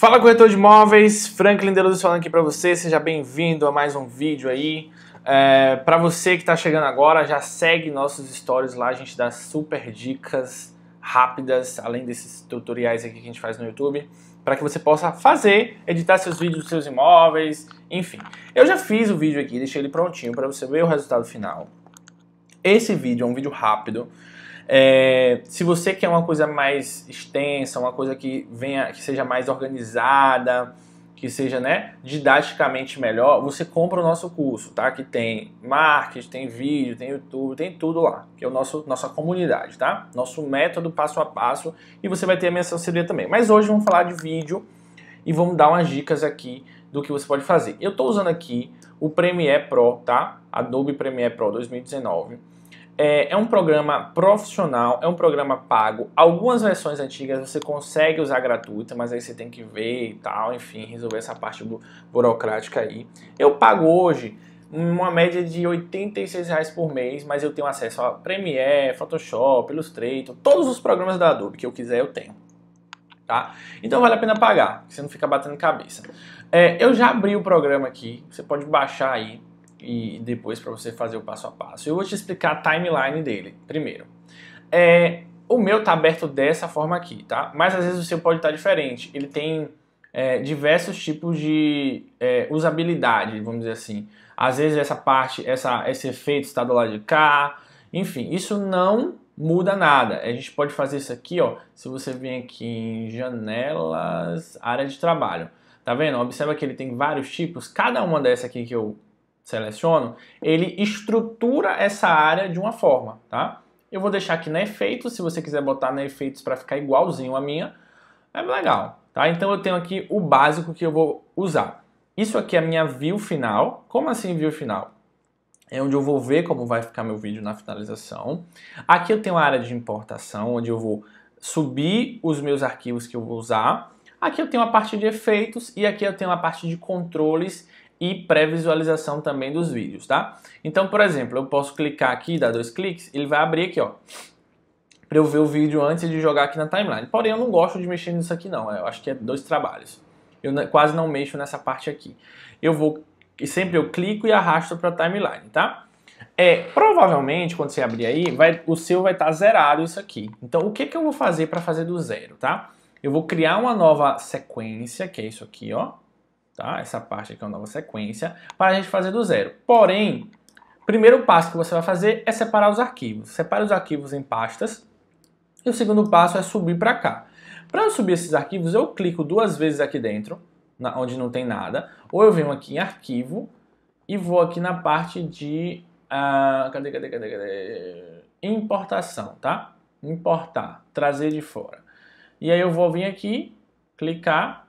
Fala corretor de imóveis, Franklin Deluz falando aqui para você, seja bem-vindo a mais um vídeo aí. É, para você que está chegando agora, já segue nossos stories lá, a gente dá super dicas rápidas, além desses tutoriais aqui que a gente faz no YouTube, para que você possa fazer, editar seus vídeos dos seus imóveis, enfim. Eu já fiz o vídeo aqui, deixei ele prontinho para você ver o resultado final. Esse vídeo é um vídeo rápido, é, se você quer uma coisa mais extensa, uma coisa que venha, que seja mais organizada, que seja né, didaticamente melhor, você compra o nosso curso, tá? Que tem marketing, tem vídeo, tem YouTube, tem tudo lá, que é o nosso nossa comunidade, tá? Nosso método passo a passo e você vai ter a minha assessoria também. Mas hoje vamos falar de vídeo e vamos dar umas dicas aqui do que você pode fazer. Eu estou usando aqui o Premiere Pro, tá? Adobe Premiere Pro 2019 é, é um programa profissional, é um programa pago. Algumas versões antigas você consegue usar gratuita, mas aí você tem que ver e tal, enfim, resolver essa parte burocrática aí. Eu pago hoje uma média de 86 reais por mês, mas eu tenho acesso a Premiere, Photoshop, Illustrator, todos os programas da Adobe que eu quiser eu tenho. Tá? Então vale a pena pagar, você não fica batendo cabeça. É, eu já abri o programa aqui, você pode baixar aí e depois para você fazer o passo a passo. Eu vou te explicar a timeline dele primeiro. É, o meu tá aberto dessa forma aqui, tá? Mas às vezes o seu pode estar tá diferente. Ele tem é, diversos tipos de é, usabilidade, vamos dizer assim. Às vezes essa parte, essa, esse efeito está do lado de cá. Enfim, isso não muda nada. A gente pode fazer isso aqui, ó. Se você vem aqui em janelas, área de trabalho. Tá vendo? Observa que ele tem vários tipos. Cada uma dessa aqui que eu seleciono, ele estrutura essa área de uma forma, tá? Eu vou deixar aqui na efeitos, se você quiser botar na efeitos para ficar igualzinho a minha, é legal, tá? Então eu tenho aqui o básico que eu vou usar. Isso aqui é a minha view final. Como assim view final? É onde eu vou ver como vai ficar meu vídeo na finalização. Aqui eu tenho a área de importação, onde eu vou subir os meus arquivos que eu vou usar. Aqui eu tenho a parte de efeitos e aqui eu tenho a parte de controles e pré-visualização também dos vídeos, tá? Então, por exemplo, eu posso clicar aqui, dar dois cliques, ele vai abrir aqui, ó, para eu ver o vídeo antes de jogar aqui na timeline. Porém, eu não gosto de mexer nisso aqui não, eu acho que é dois trabalhos. Eu quase não mexo nessa parte aqui. Eu vou, sempre eu clico e arrasto para a timeline, tá? É, provavelmente, quando você abrir aí, vai, o seu vai estar tá zerado isso aqui. Então, o que, que eu vou fazer para fazer do zero, tá? Eu vou criar uma nova sequência, que é isso aqui, ó tá? Essa parte aqui é uma nova sequência para a gente fazer do zero. Porém, o primeiro passo que você vai fazer é separar os arquivos. Separe os arquivos em pastas e o segundo passo é subir para cá. Para eu subir esses arquivos, eu clico duas vezes aqui dentro, na, onde não tem nada, ou eu venho aqui em arquivo e vou aqui na parte de... Uh, cadê, cadê, cadê, cadê? Importação, tá? Importar, trazer de fora. E aí eu vou vir aqui, clicar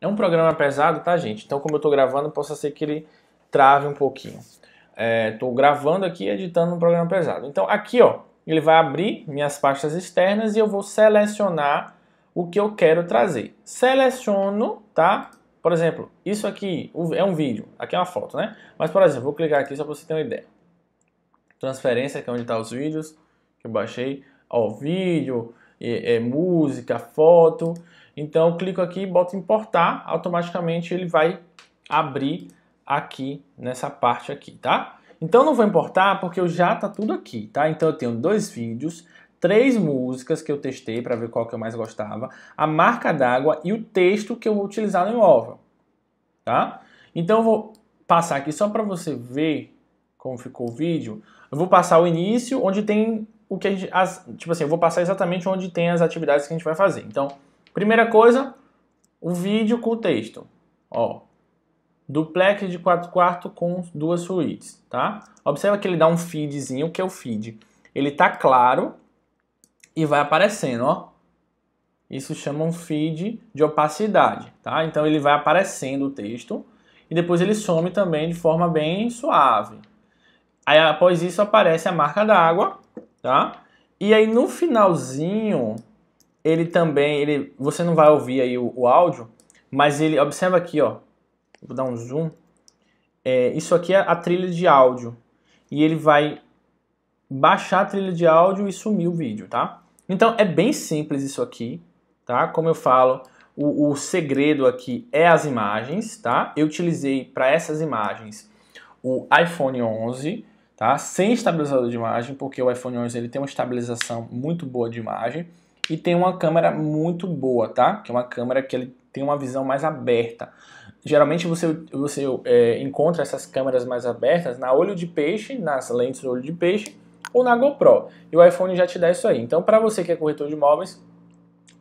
é um programa pesado, tá, gente? Então, como eu estou gravando, possa ser que ele trave um pouquinho. Estou é, gravando aqui editando um programa pesado. Então, aqui, ó, ele vai abrir minhas pastas externas e eu vou selecionar o que eu quero trazer. Seleciono, tá? Por exemplo, isso aqui é um vídeo, aqui é uma foto, né? Mas, por exemplo, vou clicar aqui só para você ter uma ideia. Transferência, que é onde estão tá os vídeos que eu baixei. Ó, vídeo, é, é, música, foto. Então eu clico aqui e boto importar, automaticamente ele vai abrir aqui nessa parte aqui, tá? Então não vou importar porque eu já tá tudo aqui, tá? Então eu tenho dois vídeos, três músicas que eu testei para ver qual que eu mais gostava, a marca d'água e o texto que eu vou utilizar no imóvel, tá? Então eu vou passar aqui só para você ver como ficou o vídeo. Eu vou passar o início, onde tem o que a gente, as, tipo assim, eu vou passar exatamente onde tem as atividades que a gente vai fazer. Então Primeira coisa, o vídeo com o texto. Ó, duplex de 4 quartos com duas suítes, tá? Observa que ele dá um feedzinho, o que é o feed? Ele tá claro e vai aparecendo, ó. Isso chama um feed de opacidade, tá? Então ele vai aparecendo o texto e depois ele some também de forma bem suave. Aí após isso aparece a marca d'água, tá? E aí no finalzinho ele também, ele, você não vai ouvir aí o, o áudio, mas ele, observa aqui, ó, vou dar um zoom, é, isso aqui é a trilha de áudio, e ele vai baixar a trilha de áudio e sumir o vídeo, tá? Então é bem simples isso aqui, tá? Como eu falo, o, o segredo aqui é as imagens, tá? Eu utilizei para essas imagens o iPhone 11, tá? Sem estabilizador de imagem, porque o iPhone 11 ele tem uma estabilização muito boa de imagem. E tem uma câmera muito boa, tá? Que é uma câmera que ele tem uma visão mais aberta. Geralmente você, você é, encontra essas câmeras mais abertas na olho de peixe, nas lentes do olho de peixe ou na GoPro. E o iPhone já te dá isso aí. Então, para você que é corretor de imóveis,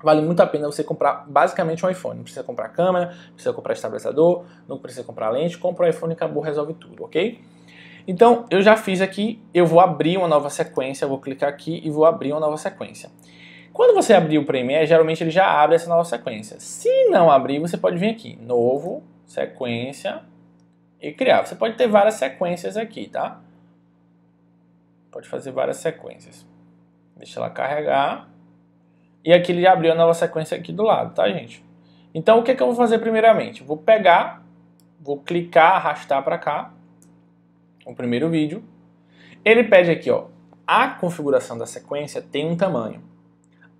vale muito a pena você comprar basicamente um iPhone. Não precisa comprar câmera, não precisa comprar estabilizador, não precisa comprar lente. Compra um iPhone e acabou, resolve tudo, ok? Então, eu já fiz aqui, eu vou abrir uma nova sequência, vou clicar aqui e vou abrir uma nova sequência. Quando você abrir o Premiere, geralmente ele já abre essa nova sequência. Se não abrir, você pode vir aqui, novo, sequência e criar. Você pode ter várias sequências aqui, tá? Pode fazer várias sequências. Deixa ela carregar. E aqui ele já abriu a nova sequência aqui do lado, tá, gente? Então, o que, é que eu vou fazer primeiramente? Vou pegar, vou clicar, arrastar para cá, o primeiro vídeo. Ele pede aqui, ó, a configuração da sequência tem um tamanho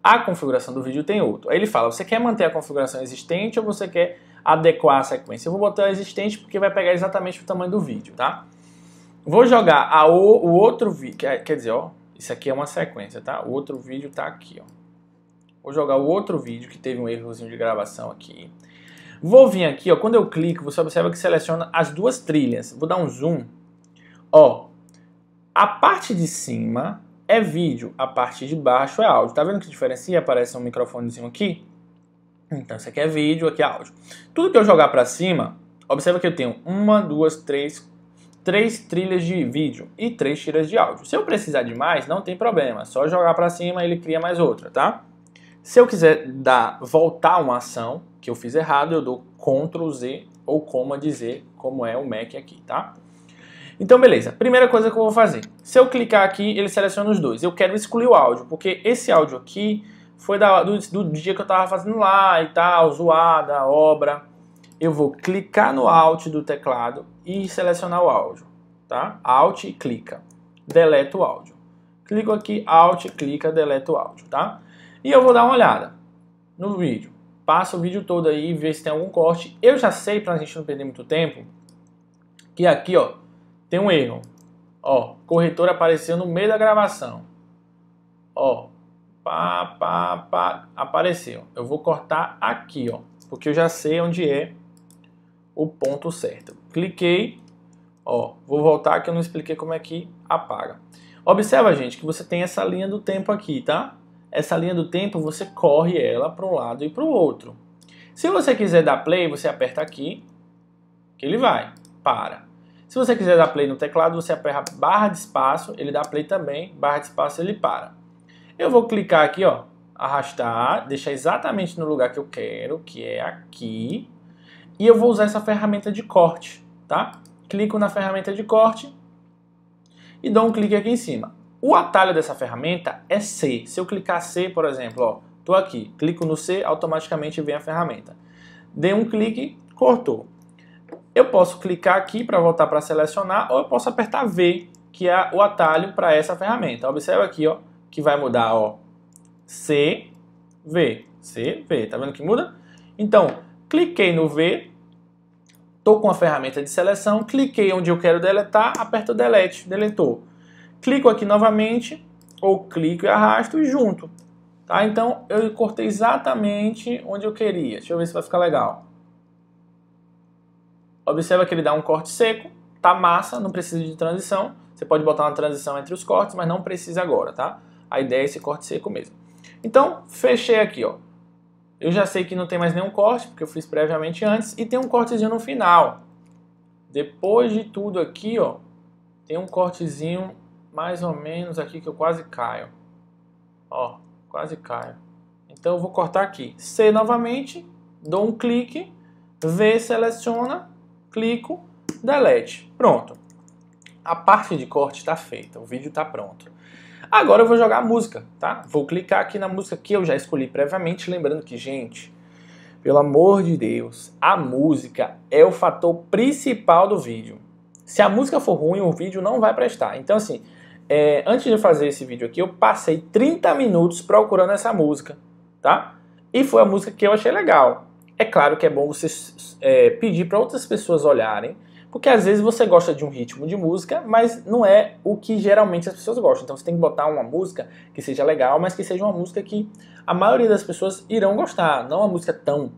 a configuração do vídeo tem outro. Aí ele fala, você quer manter a configuração existente ou você quer adequar a sequência? Eu vou botar a existente porque vai pegar exatamente o tamanho do vídeo, tá? Vou jogar a, o, o outro vídeo, quer dizer, ó, isso aqui é uma sequência, tá? O outro vídeo tá aqui, ó. Vou jogar o outro vídeo que teve um errozinho de gravação aqui. Vou vir aqui, ó, quando eu clico, você observa que seleciona as duas trilhas. Vou dar um zoom. Ó, a parte de cima é vídeo, a parte de baixo é áudio. Tá vendo que diferencia? Aparece um microfonezinho aqui. Então, isso aqui é vídeo, aqui é áudio. Tudo que eu jogar para cima, observa que eu tenho uma, duas, três, três trilhas de vídeo e três tiras de áudio. Se eu precisar de mais, não tem problema, só jogar para cima ele cria mais outra, tá? Se eu quiser dar voltar uma ação que eu fiz errado, eu dou Ctrl Z ou coma dizer como é o Mac aqui, tá? Então, beleza. Primeira coisa que eu vou fazer. Se eu clicar aqui, ele seleciona os dois. Eu quero excluir o áudio, porque esse áudio aqui foi da, do, do, dia que eu estava fazendo lá e tal, zoada, obra. Eu vou clicar no Alt do teclado e selecionar o áudio, tá? Alt e clica. Deleta o áudio. Clico aqui, Alt, clica, deleta o áudio, tá? E eu vou dar uma olhada no vídeo. Passa o vídeo todo aí ver vê se tem algum corte. Eu já sei, pra gente não perder muito tempo, que aqui, ó, tem um erro. Ó, corretor apareceu no meio da gravação. Ó, pá, pá, pá, apareceu. Eu vou cortar aqui, ó, porque eu já sei onde é o ponto certo. Cliquei, ó, vou voltar que eu não expliquei como é que apaga. Observa, gente, que você tem essa linha do tempo aqui, tá? Essa linha do tempo, você corre ela para um lado e para o outro. Se você quiser dar play, você aperta aqui, que ele vai, para. Se você quiser dar play no teclado, você aperta barra de espaço, ele dá play também, barra de espaço ele para. Eu vou clicar aqui, ó, arrastar, deixar exatamente no lugar que eu quero, que é aqui. E eu vou usar essa ferramenta de corte, tá? Clico na ferramenta de corte e dou um clique aqui em cima. O atalho dessa ferramenta é C. Se eu clicar C, por exemplo, ó, tô aqui, clico no C, automaticamente vem a ferramenta. Dei um clique, cortou. Eu posso clicar aqui para voltar para selecionar ou eu posso apertar V, que é o atalho para essa ferramenta. Observe aqui, ó, que vai mudar, ó, C, V, C, V. Tá vendo que muda? Então, cliquei no V, estou com a ferramenta de seleção, cliquei onde eu quero deletar, aperto Delete, deletou. Clico aqui novamente, ou clico e arrasto e junto. Tá? Então, eu cortei exatamente onde eu queria. Deixa eu ver se vai ficar legal. Observa que ele dá um corte seco, tá massa, não precisa de transição. Você pode botar uma transição entre os cortes, mas não precisa agora, tá? A ideia é esse corte seco mesmo. Então, fechei aqui, ó. Eu já sei que não tem mais nenhum corte, porque eu fiz previamente antes, e tem um cortezinho no final. Depois de tudo aqui, ó, tem um cortezinho mais ou menos aqui que eu quase caio. Ó, quase caio. Então eu vou cortar aqui. C novamente, dou um clique, V seleciona, clico, delete. Pronto. A parte de corte está feita, o vídeo está pronto. Agora eu vou jogar a música, tá? Vou clicar aqui na música que eu já escolhi previamente, lembrando que, gente, pelo amor de Deus, a música é o fator principal do vídeo. Se a música for ruim, o vídeo não vai prestar. Então, assim, é, antes de fazer esse vídeo aqui, eu passei 30 minutos procurando essa música, tá? E foi a música que eu achei legal. É claro que é bom você é, pedir para outras pessoas olharem, porque às vezes você gosta de um ritmo de música, mas não é o que geralmente as pessoas gostam. Então você tem que botar uma música que seja legal, mas que seja uma música que a maioria das pessoas irão gostar. Não uma música tão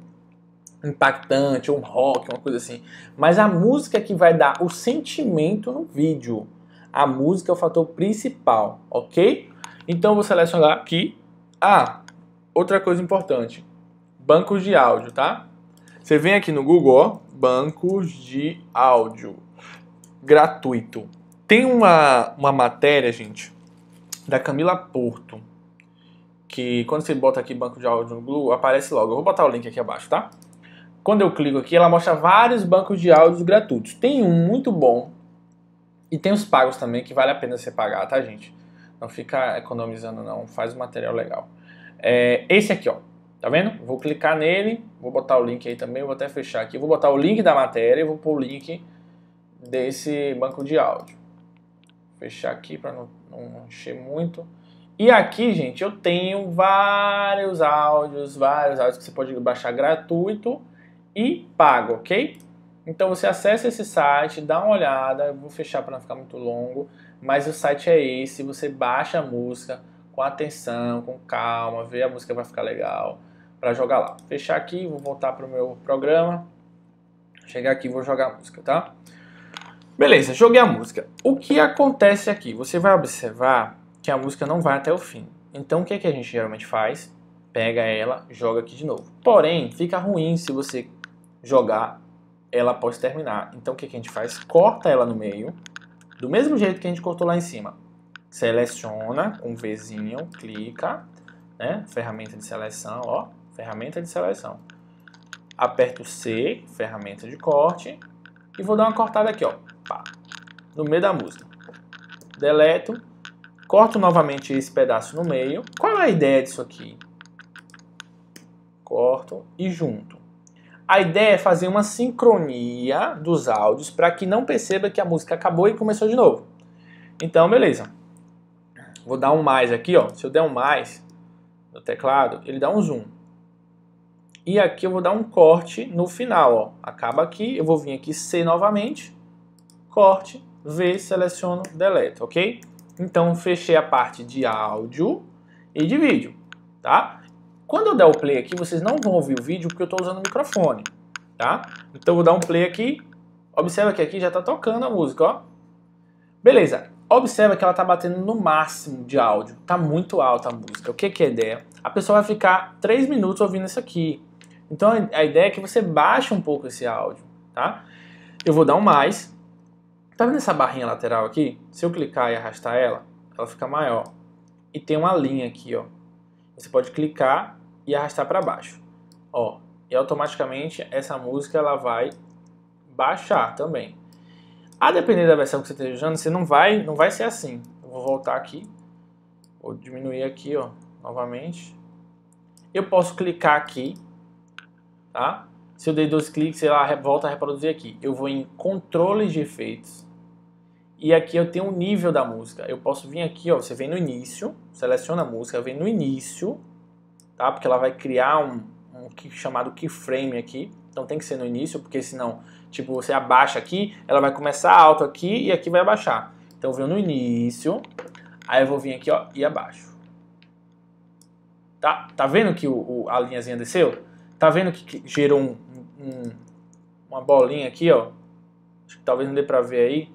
impactante, ou um rock, uma coisa assim. Mas a música que vai dar o sentimento no vídeo. A música é o fator principal, ok? Então vou selecionar aqui. Ah, outra coisa importante bancos de áudio, tá? Você vem aqui no Google, ó, bancos de áudio gratuito. Tem uma, uma matéria, gente, da Camila Porto, que quando você bota aqui banco de áudio no Google, aparece logo. Eu vou botar o link aqui abaixo, tá? Quando eu clico aqui, ela mostra vários bancos de áudio gratuitos. Tem um muito bom e tem os pagos também, que vale a pena você pagar, tá, gente? Não fica economizando, não. Faz o material legal. É, esse aqui, ó. Tá vendo? Vou clicar nele, vou botar o link aí também, vou até fechar aqui. Vou botar o link da matéria e vou pôr o link desse banco de áudio. Fechar aqui para não, não encher muito. E aqui, gente, eu tenho vários áudios, vários áudios que você pode baixar gratuito e pago, ok? Então você acessa esse site, dá uma olhada, eu vou fechar para não ficar muito longo, mas o site é esse, você baixa a música com atenção, com calma, vê a música vai ficar legal para jogar lá. Fechar aqui, vou voltar para o meu programa. Chegar aqui, vou jogar a música, tá? Beleza, joguei a música. O que acontece aqui? Você vai observar que a música não vai até o fim. Então o que, é que a gente geralmente faz? Pega ela, joga aqui de novo. Porém, fica ruim se você jogar ela após terminar. Então o que, é que a gente faz? Corta ela no meio, do mesmo jeito que a gente cortou lá em cima. Seleciona com um Vzinho, clica, né? Ferramenta de seleção, ó ferramenta de seleção. Aperto C, ferramenta de corte, e vou dar uma cortada aqui, ó, pá, no meio da música. Deleto, corto novamente esse pedaço no meio. Qual é a ideia disso aqui? Corto e junto. A ideia é fazer uma sincronia dos áudios para que não perceba que a música acabou e começou de novo. Então, beleza. Vou dar um mais aqui, ó. Se eu der um mais no teclado, ele dá um zoom. E aqui eu vou dar um corte no final, ó. Acaba aqui, eu vou vir aqui C novamente, corte, V, seleciono, delete, ok? Então fechei a parte de áudio e de vídeo, tá? Quando eu der o play aqui, vocês não vão ouvir o vídeo porque eu estou usando o microfone, tá? Então eu vou dar um play aqui, observa que aqui já está tocando a música, ó. Beleza, observa que ela está batendo no máximo de áudio, está muito alta a música. O que, que é a ideia? A pessoa vai ficar 3 minutos ouvindo isso aqui, então a ideia é que você baixe um pouco esse áudio, tá? Eu vou dar um mais. Tá vendo essa barrinha lateral aqui? Se eu clicar e arrastar ela, ela fica maior. E tem uma linha aqui, ó. Você pode clicar e arrastar para baixo. Ó, e automaticamente essa música ela vai baixar também. A depender da versão que você esteja usando, você não vai, não vai ser assim. Eu vou voltar aqui, vou diminuir aqui, ó, novamente. Eu posso clicar aqui tá? Se eu dei dois cliques, ela volta a reproduzir aqui. Eu vou em controles de efeitos. E aqui eu tenho o um nível da música. Eu posso vir aqui, ó, você vem no início, seleciona a música, vem no início, tá? Porque ela vai criar um, um chamado keyframe aqui. Então tem que ser no início, porque senão, tipo, você abaixa aqui, ela vai começar alto aqui e aqui vai abaixar. Então eu venho no início, aí eu vou vir aqui, ó, e abaixo. Tá, tá vendo que o, o a linhazinha desceu? tá vendo que gerou um, um, uma bolinha aqui, ó? Acho que talvez não dê pra ver aí.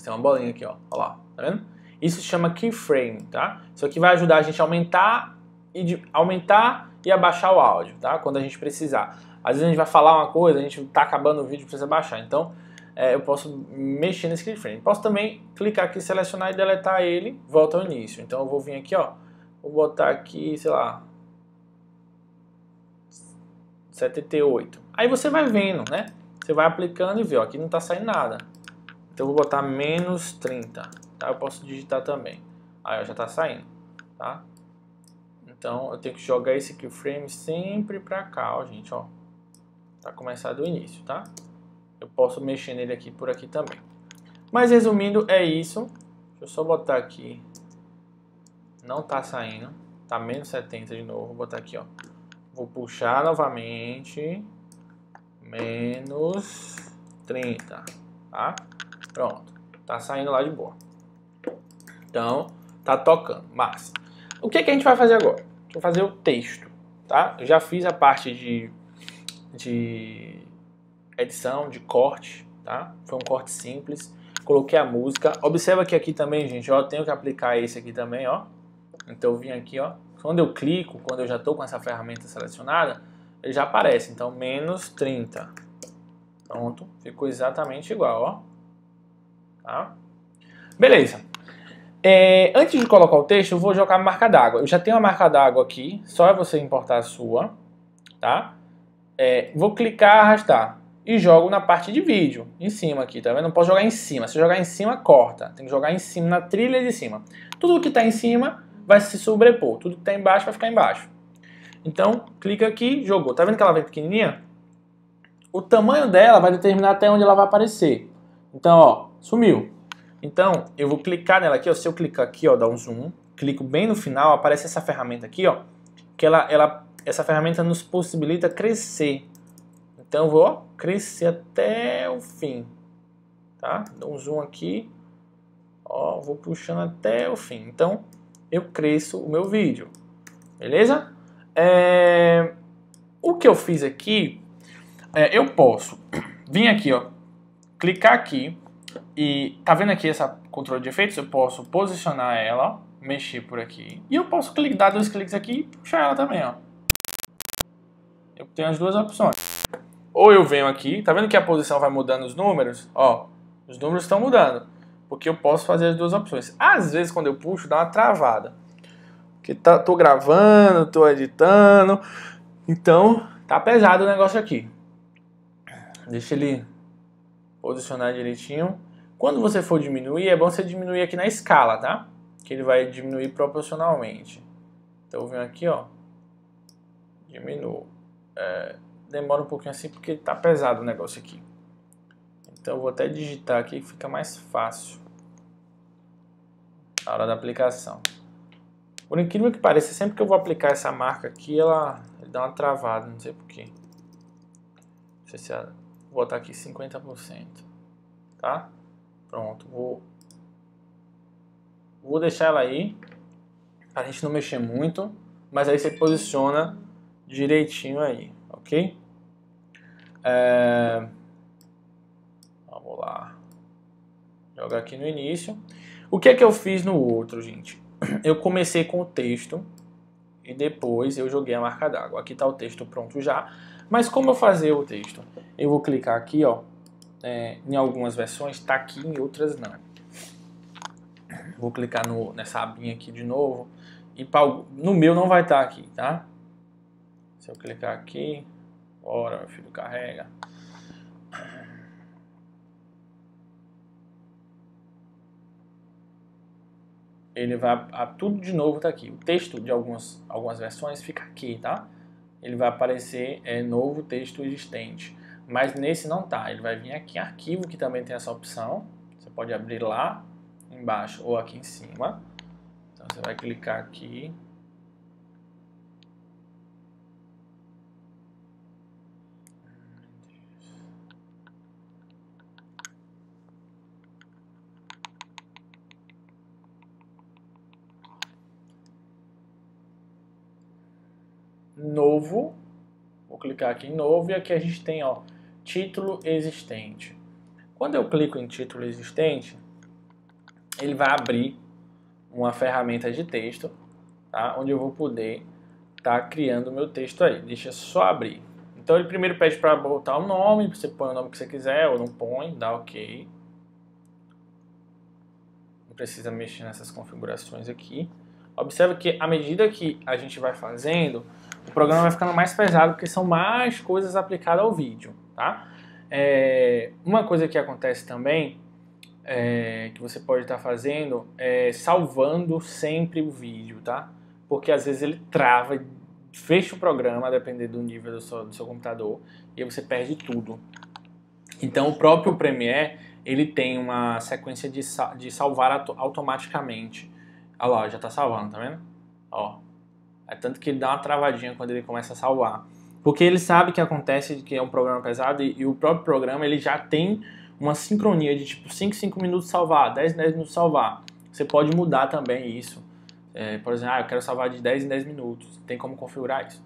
Tem uma bolinha aqui, ó. Olha lá, tá vendo? Isso se chama keyframe, tá? Isso aqui vai ajudar a gente a aumentar e, de, aumentar e abaixar o áudio, tá? Quando a gente precisar. Às vezes a gente vai falar uma coisa, a gente tá acabando o vídeo precisa baixar. Então, é, eu posso mexer nesse keyframe. Posso também clicar aqui, selecionar e deletar ele, volta ao início. Então eu vou vir aqui, ó, vou botar aqui, sei lá, 78. Aí você vai vendo, né? Você vai aplicando e vê, ó, aqui não está saindo nada. Então eu vou botar menos 30, tá? Eu posso digitar também. Aí ó, já está saindo, tá? Então eu tenho que jogar esse keyframe sempre para cá, ó, gente, ó. Pra começar do início, tá? Eu posso mexer nele aqui por aqui também. Mas resumindo, é isso. Deixa eu só botar aqui. Não está saindo. Tá menos 70 de novo. Vou botar aqui, ó. Vou puxar novamente. Menos 30, tá? Pronto. Tá saindo lá de boa. Então, tá tocando. Massa. O que, que a gente vai fazer agora? Vou fazer o texto, tá? Eu já fiz a parte de, de edição, de corte, tá? Foi um corte simples. Coloquei a música. Observa que aqui também, gente, ó, eu tenho que aplicar esse aqui também, ó. Então eu vim aqui, ó, quando eu clico, quando eu já estou com essa ferramenta selecionada, ele já aparece. Então, menos 30. Pronto, ficou exatamente igual, ó. Tá? Beleza. É, antes de colocar o texto, eu vou jogar a marca d'água. Eu já tenho a marca d'água aqui, só é você importar a sua, tá? É, vou clicar, arrastar e jogo na parte de vídeo, em cima aqui, tá vendo? Não posso jogar em cima. Se jogar em cima, corta. Tem que jogar em cima, na trilha de cima. Tudo que está em cima, vai se sobrepor. Tudo que está embaixo vai ficar embaixo. Então, clica aqui, jogou. Tá vendo que ela vem pequenininha? O tamanho dela vai determinar até onde ela vai aparecer. Então, ó, sumiu. Então, eu vou clicar nela aqui, ó. Se eu clicar aqui, ó, dá um zoom, clico bem no final, aparece essa ferramenta aqui, ó, que ela, ela essa ferramenta nos possibilita crescer. Então, eu vou ó, crescer até o fim, tá? Dou um zoom aqui, ó, vou puxando até o fim. Então, eu cresço o meu vídeo. Beleza? É... O que eu fiz aqui, é, eu posso vir aqui, ó, clicar aqui e tá vendo aqui essa controle de efeitos? Eu posso posicionar ela, ó, mexer por aqui e eu posso clicar, dar dois cliques aqui e puxar ela também, ó. Eu tenho as duas opções. Ou eu venho aqui, tá vendo que a posição vai mudando os números? Ó, os números estão mudando. Porque eu posso fazer as duas opções. Às vezes, quando eu puxo, dá uma travada. Porque tá, tô gravando, tô editando. Então, tá pesado o negócio aqui. Deixa ele posicionar direitinho. Quando você for diminuir, é bom você diminuir aqui na escala, tá? Que ele vai diminuir proporcionalmente. Então eu venho aqui, ó. Diminuo. É, demora um pouquinho assim porque tá pesado o negócio aqui. Então eu vou até digitar aqui que fica mais fácil na hora da aplicação. Por incrível que pareça, sempre que eu vou aplicar essa marca aqui, ela dá uma travada, não sei porquê. se ela... É, vou botar aqui 50%. Tá? Pronto, vou... Vou deixar ela aí, a gente não mexer muito, mas aí você posiciona direitinho aí, ok? É... Vamos lá. Jogar aqui no início. O que é que eu fiz no outro, gente? Eu comecei com o texto e depois eu joguei a marca d'água. Aqui está o texto pronto já. Mas como eu fazer o texto? Eu vou clicar aqui, ó. É, em algumas versões está aqui, em outras não. Vou clicar no, nessa abinha aqui de novo. E pra, no meu não vai estar tá aqui, tá? Se eu clicar aqui, bora, meu filho, carrega. ele vai a tudo de novo tá aqui. O texto de algumas, algumas versões fica aqui, tá? Ele vai aparecer é, novo texto existente. Mas nesse não tá. Ele vai vir aqui arquivo, que também tem essa opção. Você pode abrir lá embaixo ou aqui em cima. Então você vai clicar aqui, novo, vou clicar aqui em novo e aqui a gente tem ó, título existente. Quando eu clico em título existente, ele vai abrir uma ferramenta de texto, tá? onde eu vou poder estar tá criando o meu texto aí. Deixa só abrir. Então ele primeiro pede para botar o nome, você põe o nome que você quiser ou não põe, dá ok. Não precisa mexer nessas configurações aqui. Observe que à medida que a gente vai fazendo, o programa vai ficando mais pesado porque são mais coisas aplicadas ao vídeo, tá? É, uma coisa que acontece também, é, que você pode estar tá fazendo, é salvando sempre o vídeo, tá? Porque às vezes ele trava, fecha o programa, dependendo do nível do seu, do seu computador, e você perde tudo. Então o próprio Premiere, ele tem uma sequência de, de salvar automaticamente. Olha lá, já está salvando, tá vendo? Ó, é tanto que ele dá uma travadinha quando ele começa a salvar. Porque ele sabe que acontece, que é um programa pesado, e, e o próprio programa ele já tem uma sincronia de tipo 5, 5 minutos salvar, 10, 10 minutos salvar. Você pode mudar também isso. É, por exemplo, ah, eu quero salvar de 10 em 10 minutos. Tem como configurar isso.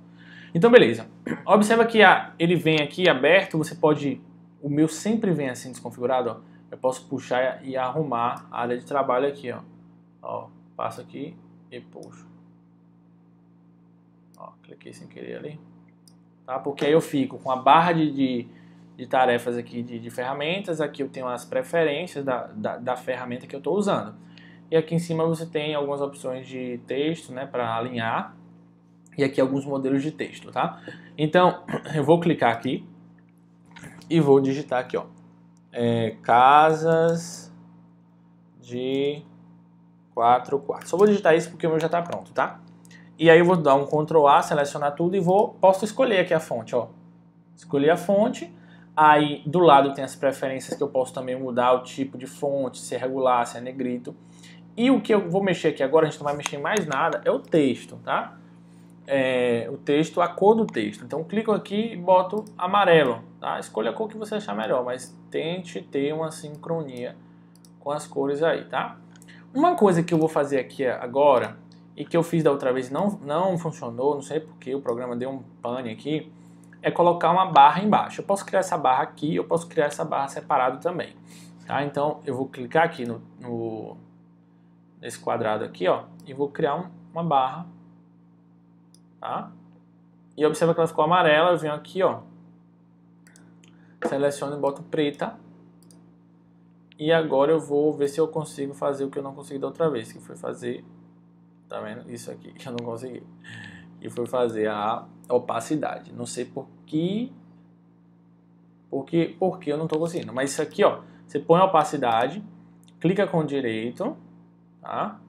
Então, beleza. Observa que a, ele vem aqui aberto, você pode... O meu sempre vem assim desconfigurado, ó. Eu posso puxar e arrumar a área de trabalho aqui, ó. Ó, passo aqui e puxo. Ó, cliquei sem querer ali. Tá? Porque aí eu fico com a barra de, de, de tarefas aqui de, de, ferramentas. Aqui eu tenho as preferências da, da, da ferramenta que eu estou usando. E aqui em cima você tem algumas opções de texto né, para alinhar. E aqui alguns modelos de texto, tá? Então, eu vou clicar aqui e vou digitar aqui, ó. É, casas de 4, 4. Só vou digitar isso porque o meu já está pronto, tá? E aí eu vou dar um Ctrl A, selecionar tudo e vou, posso escolher aqui a fonte, ó. Escolhi a fonte, aí do lado tem as preferências que eu posso também mudar o tipo de fonte, se é regular, se é negrito. E o que eu vou mexer aqui agora, a gente não vai mexer em mais nada, é o texto, tá? É, o texto, a cor do texto. Então clico aqui e boto amarelo, tá? Escolha a cor que você achar melhor, mas tente ter uma sincronia com as cores aí, tá? Uma coisa que eu vou fazer aqui agora e que eu fiz da outra vez não, não funcionou, não sei porque o programa deu um pane aqui, é colocar uma barra embaixo. Eu posso criar essa barra aqui, eu posso criar essa barra separado também. Tá? Então eu vou clicar aqui no, no nesse quadrado aqui ó, e vou criar um, uma barra. Tá? E observa que ela ficou amarela, eu venho aqui, ó, seleciono e boto preta. E agora eu vou ver se eu consigo fazer o que eu não consegui da outra vez, que foi fazer Tá vendo? Isso aqui que eu não consegui. E foi fazer a opacidade. Não sei por que... Porque, porque eu não estou conseguindo. Mas isso aqui, ó. Você põe a opacidade, clica com o direito, tá?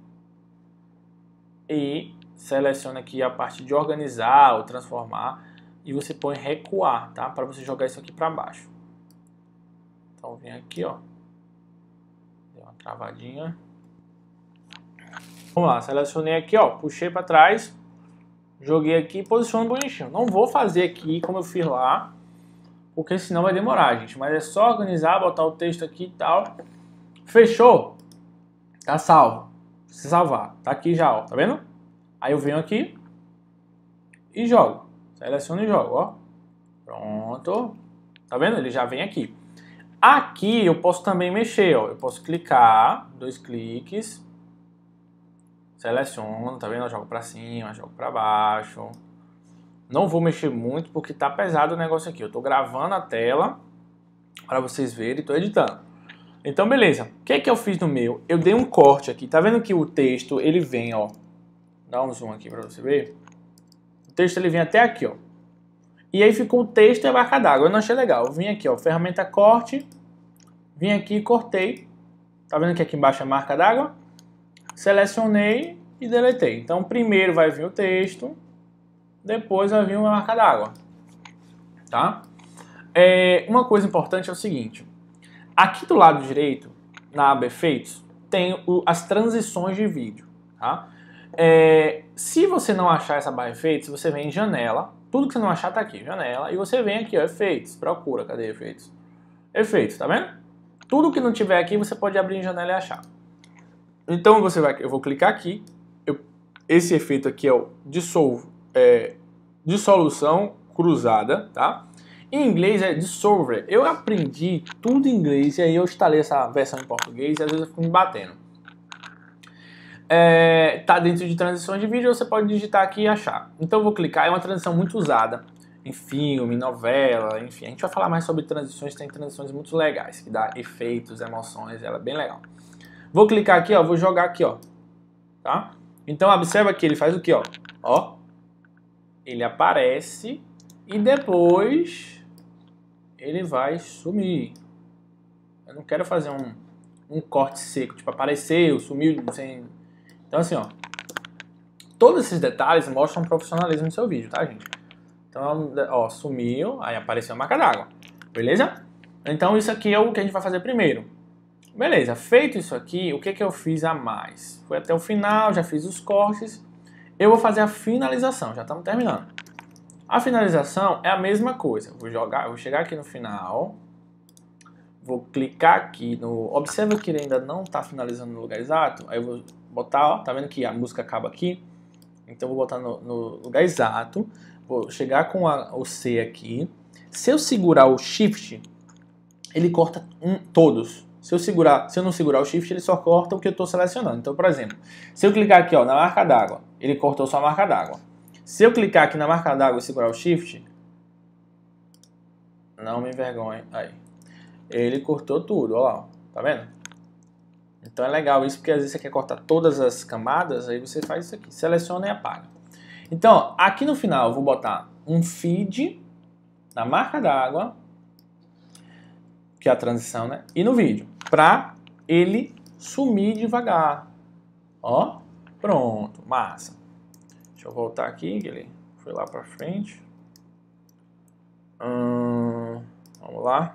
E seleciona aqui a parte de organizar ou transformar e você põe recuar, tá? Para você jogar isso aqui para baixo. Então vem aqui, ó. Deu uma travadinha. Vamos lá, selecionei aqui, ó, puxei para trás, joguei aqui e posiciono bonitinho. Não vou fazer aqui como eu fiz lá, porque senão vai demorar, gente. Mas é só organizar, botar o texto aqui e tal. Fechou? Tá salvo. Se salvar. Tá aqui já, ó, tá vendo? Aí eu venho aqui e jogo. Seleciono e jogo, ó. Pronto. Tá vendo? Ele já vem aqui. Aqui eu posso também mexer, ó. Eu posso clicar, dois cliques, seleciono, tá vendo? Eu jogo pra cima, jogo pra baixo. Não vou mexer muito porque tá pesado o negócio aqui. Eu tô gravando a tela para vocês verem e tô editando. Então, beleza. O que é que eu fiz no meu? Eu dei um corte aqui. Tá vendo que o texto, ele vem, ó. Dá um zoom aqui pra você ver. O texto, ele vem até aqui, ó. E aí ficou o texto e a marca d'água. Eu não achei legal. Eu vim aqui, ó, ferramenta corte. Vim aqui e cortei. Tá vendo que aqui embaixo é marca d'água? selecionei e deletei. Então primeiro vai vir o texto, depois vai vir uma marca d'água. Tá? É, uma coisa importante é o seguinte, aqui do lado direito, na aba efeitos, tem o, as transições de vídeo. Tá? É, se você não achar essa barra efeitos, você vem em janela, tudo que você não achar está aqui, janela, e você vem aqui, ó, efeitos, procura, cadê efeitos? Efeitos, tá vendo? Tudo que não tiver aqui, você pode abrir em janela e achar. Então você vai, eu vou clicar aqui, eu, esse efeito aqui é o dissolve, é, dissolução cruzada, tá? Em inglês é dissolver. Eu aprendi tudo em inglês e aí eu instalei essa versão em português e às vezes eu fico me batendo. É, tá dentro de transições de vídeo, você pode digitar aqui e achar. Então eu vou clicar, é uma transição muito usada em filme, novela, enfim. A gente vai falar mais sobre transições, tem transições muito legais, que dá efeitos, emoções, ela é bem legal. Vou clicar aqui, ó, vou jogar aqui, ó. Tá? Então observa que ele faz o que, ó? Ó. Ele aparece e depois ele vai sumir. Eu não quero fazer um, um corte seco, tipo apareceu, sumiu, sem... Então assim, ó. Todos esses detalhes mostram profissionalismo no seu vídeo, tá, gente? Então, ó, sumiu, aí apareceu a marca d'água. Beleza? Então isso aqui é o que a gente vai fazer primeiro. Beleza, feito isso aqui, o que, que eu fiz a mais? Foi até o final, já fiz os cortes. Eu vou fazer a finalização, já estamos terminando. A finalização é a mesma coisa. Vou jogar, vou chegar aqui no final, vou clicar aqui no... Observa que ele ainda não está finalizando no lugar exato. Aí eu vou botar, ó, tá vendo que a música acaba aqui? Então vou botar no, no lugar exato. Vou chegar com a, o C aqui. Se eu segurar o Shift, ele corta um, todos. Se eu, segurar, se eu não segurar o shift, ele só corta o que eu estou selecionando. Então, por exemplo, se eu clicar aqui ó, na marca d'água, ele cortou só a marca d'água. Se eu clicar aqui na marca d'água e segurar o shift, não me envergonhe, aí. Ele cortou tudo, ó lá, tá vendo? Então é legal isso, porque às vezes você quer cortar todas as camadas, aí você faz isso aqui, seleciona e apaga. Então, ó, aqui no final eu vou botar um feed na marca d'água, que é a transição, né? E no vídeo, para ele sumir devagar. Ó, pronto, massa. Deixa eu voltar aqui, que ele foi lá para frente. Hum, vamos lá.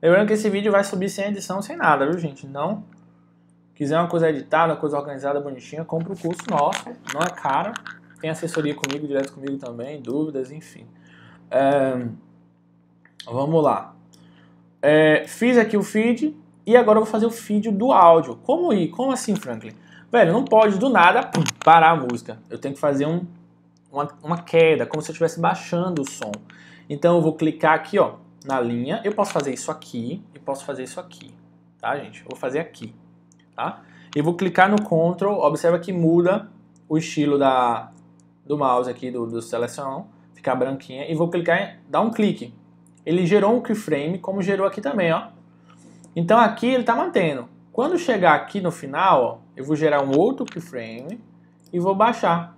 Lembrando que esse vídeo vai subir sem edição, sem nada, viu, gente? Não quiser uma coisa editada, uma coisa organizada, bonitinha, compra o curso nosso, não é caro. Tem assessoria comigo, direto comigo também, dúvidas, enfim. É, vamos lá é, fiz aqui o feed e agora eu vou fazer o feed do áudio. Como ir? Como assim, Franklin? Velho, não pode do nada pum, parar a música. Eu tenho que fazer um, uma, uma queda, como se eu estivesse baixando o som. Então eu vou clicar aqui, ó, na linha. Eu posso fazer isso aqui e posso fazer isso aqui, tá, gente? Eu vou fazer aqui, tá? E vou clicar no Ctrl, observa que muda o estilo da, do mouse aqui, do, do seleção, ficar branquinha, e vou clicar, em, dar um clique. Ele gerou um keyframe, como gerou aqui também, ó. Então aqui ele está mantendo. Quando chegar aqui no final, ó, eu vou gerar um outro keyframe e vou baixar,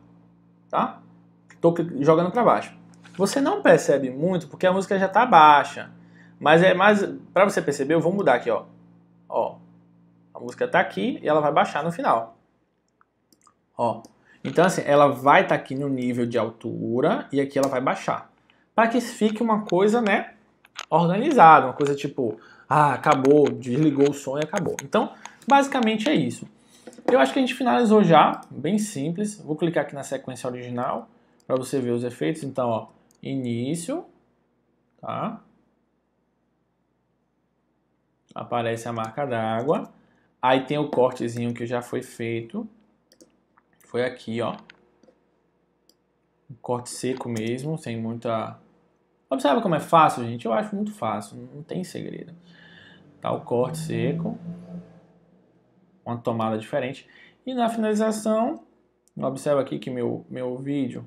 tá? Tô jogando para baixo. Você não percebe muito porque a música já está baixa, mas é mais para você perceber, eu vou mudar aqui, ó. Ó. A música está aqui e ela vai baixar no final. Ó. Então assim, ela vai estar tá aqui no nível de altura e aqui ela vai baixar. Para que fique uma coisa, né, organizado uma coisa tipo, ah, acabou, desligou o som e acabou. Então, basicamente é isso. Eu acho que a gente finalizou já, bem simples. Vou clicar aqui na sequência original para você ver os efeitos. Então, ó, início, tá? Aparece a marca d'água. Aí tem o cortezinho que já foi feito. Foi aqui, ó. Um corte seco mesmo, sem muita Observa como é fácil, gente. Eu acho muito fácil, não tem segredo. Tá o corte seco, uma tomada diferente. E na finalização, observa aqui que meu, meu vídeo,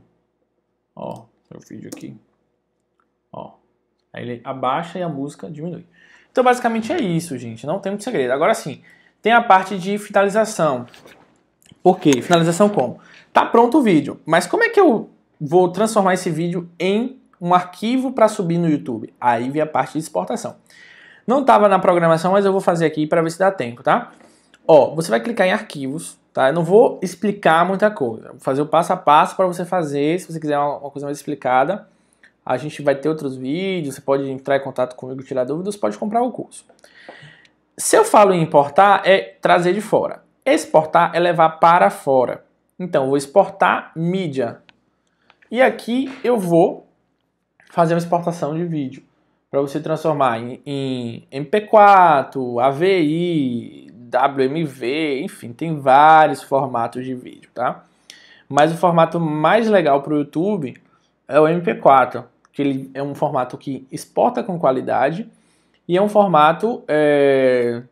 ó, meu vídeo aqui, ó, aí ele abaixa e a música diminui. Então basicamente é isso, gente, não tem muito segredo. Agora sim, tem a parte de finalização. Por quê? Finalização como? Tá pronto o vídeo, mas como é que eu vou transformar esse vídeo em um arquivo para subir no YouTube. Aí vem a parte de exportação. Não estava na programação, mas eu vou fazer aqui para ver se dá tempo, tá? Ó, você vai clicar em arquivos, tá? Eu não vou explicar muita coisa. Vou fazer o passo a passo para você fazer, se você quiser uma coisa mais explicada. A gente vai ter outros vídeos, você pode entrar em contato comigo, tirar dúvidas, pode comprar o curso. Se eu falo em importar, é trazer de fora. Exportar é levar para fora. Então, vou exportar mídia. E aqui eu vou fazer uma exportação de vídeo para você transformar em, em, MP4, AVI, WMV, enfim, tem vários formatos de vídeo, tá? Mas o formato mais legal para o YouTube é o MP4, que ele é um formato que exporta com qualidade e é um formato é,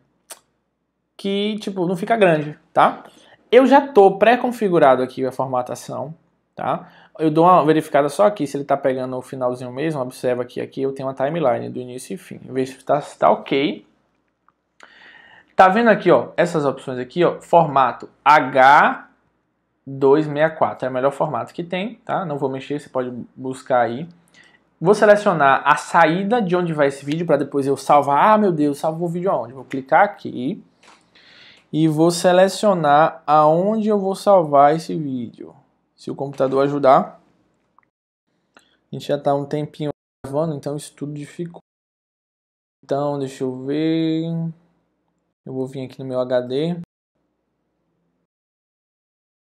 que tipo não fica grande, tá? Eu já tô pré-configurado aqui a formatação, tá? eu dou uma verificada só aqui se ele está pegando o finalzinho mesmo. Observa que aqui eu tenho uma timeline do início e fim. Ver se está tá ok. Tá vendo aqui, ó, essas opções aqui, ó, formato H264. É o melhor formato que tem, tá? Não vou mexer, você pode buscar aí. Vou selecionar a saída de onde vai esse vídeo para depois eu salvar. Ah, meu Deus, salvo o vídeo aonde? Vou clicar aqui e vou selecionar aonde eu vou salvar esse vídeo se o computador ajudar. A gente já está um tempinho gravando, então isso tudo dificulta. Então, deixa eu ver. Eu vou vir aqui no meu HD.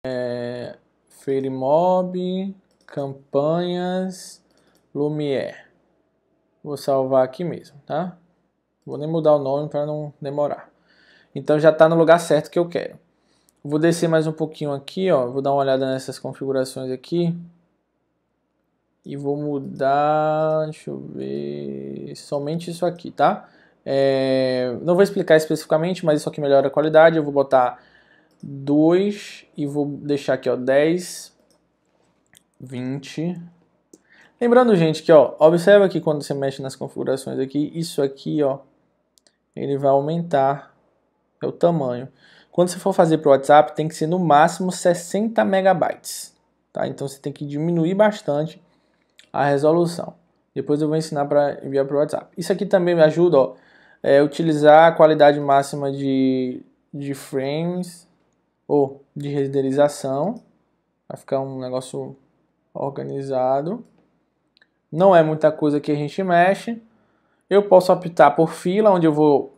É, Ferimob, campanhas, Lumière. Vou salvar aqui mesmo, tá? Vou nem mudar o nome para não demorar. Então já está no lugar certo que eu quero. Vou descer mais um pouquinho aqui, ó. Vou dar uma olhada nessas configurações aqui. E vou mudar, deixa eu ver, somente isso aqui, tá? É, não vou explicar especificamente, mas isso aqui melhora a qualidade. Eu vou botar 2 e vou deixar aqui, ó, 10, 20. Lembrando, gente, que, ó, observa que quando você mexe nas configurações aqui, isso aqui, ó, ele vai aumentar é o tamanho. Quando você for fazer para o WhatsApp, tem que ser no máximo 60 megabytes. Tá? Então você tem que diminuir bastante a resolução. Depois eu vou ensinar para enviar para o WhatsApp. Isso aqui também me ajuda, ó, é utilizar a qualidade máxima de, de frames ou de renderização. Vai ficar um negócio organizado. Não é muita coisa que a gente mexe. Eu posso optar por fila, onde eu vou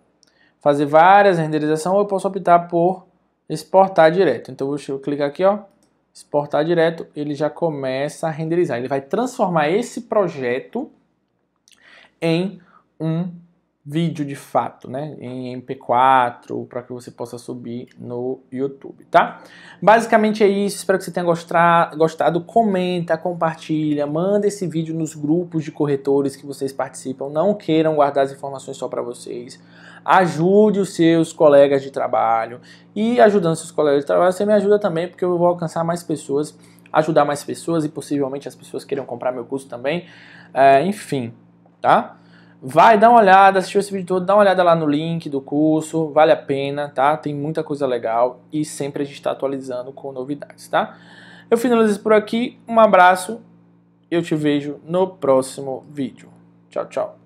fazer várias renderizações, ou eu posso optar por exportar direto. Então deixa eu clicar aqui, ó, exportar direto, ele já começa a renderizar. Ele vai transformar esse projeto em um vídeo de fato, né? Em MP4, para que você possa subir no YouTube, tá? Basicamente é isso. Espero que você tenha gostado. Comenta, compartilha, manda esse vídeo nos grupos de corretores que vocês participam. Não queiram guardar as informações só para vocês ajude os seus colegas de trabalho. E ajudando seus colegas de trabalho, você me ajuda também, porque eu vou alcançar mais pessoas, ajudar mais pessoas e possivelmente as pessoas queiram comprar meu curso também. É, enfim, tá? Vai dar uma olhada, assistiu esse vídeo todo, dá uma olhada lá no link do curso, vale a pena, tá? Tem muita coisa legal e sempre a gente está atualizando com novidades, tá? Eu finalizo por aqui, um abraço, eu te vejo no próximo vídeo. Tchau, tchau.